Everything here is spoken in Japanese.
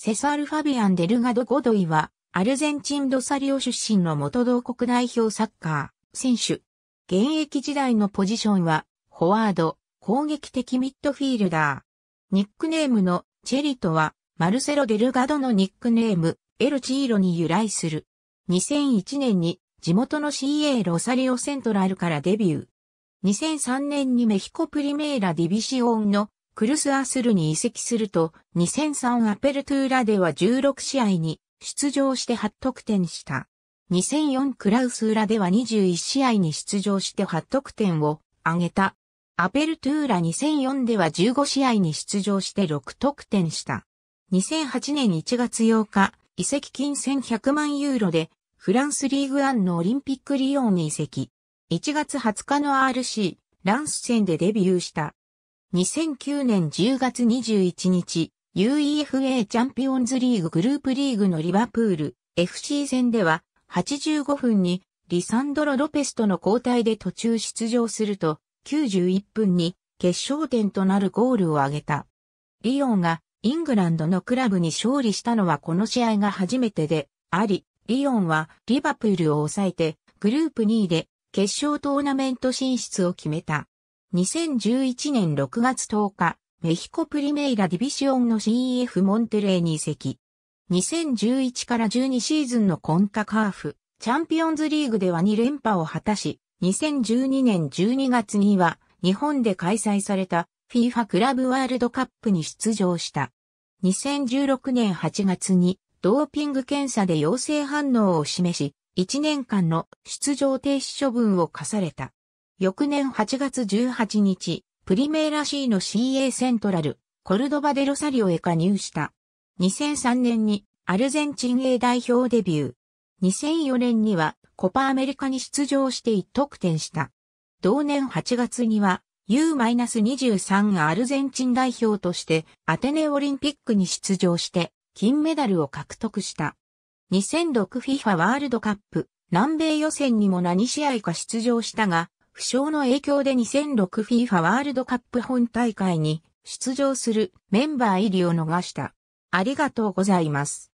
セサール・ファビアン・デルガド・ゴドイは、アルゼンチン・ドサリオ出身の元同国代表サッカー選手。現役時代のポジションは、フォワード、攻撃的ミッドフィールダー。ニックネームのチェリトは、マルセロ・デルガドのニックネーム、エルチーロに由来する。2001年に地元の CA ロサリオセントラルからデビュー。2003年にメヒコプリメーラディビシオンのクルスアスルに移籍すると、2003アペルトゥーラでは16試合に出場して8得点した。2004クラウスラでは21試合に出場して8得点を挙げた。アペルトゥーラ2004では15試合に出場して6得点した。2008年1月8日、移籍金1100万ユーロで、フランスリーグ1のオリンピックリオンに移籍。1月20日の RC、ランス戦でデビューした。2009年10月21日、UEFA チャンピオンズリーググループリーグのリバプール FC 戦では85分にリサンドロ・ロペスとの交代で途中出場すると91分に決勝点となるゴールを挙げた。リオンがイングランドのクラブに勝利したのはこの試合が初めてであり、リオンはリバプールを抑えてグループ2位で決勝トーナメント進出を決めた。2011年6月10日、メヒコプリメイラディビシオンの CEF モンテレーに移籍。2011から12シーズンのコンカカーフ、チャンピオンズリーグでは2連覇を果たし、2012年12月には日本で開催された FIFA クラブワールドカップに出場した。2016年8月にドーピング検査で陽性反応を示し、1年間の出場停止処分を課された。翌年8月18日、プリメーラシーの CA セントラル、コルドバデロサリオへ加入した。2003年にアルゼンチン A 代表デビュー。2004年にはコパアメリカに出場して1得点した。同年8月には U-23 アルゼンチン代表としてアテネオリンピックに出場して金メダルを獲得した。2006FIFA ワールドカップ南米予選にも何試合か出場したが負傷の影響で 2006FIFA ワールドカップ本大会に出場するメンバー入りを逃した。ありがとうございます。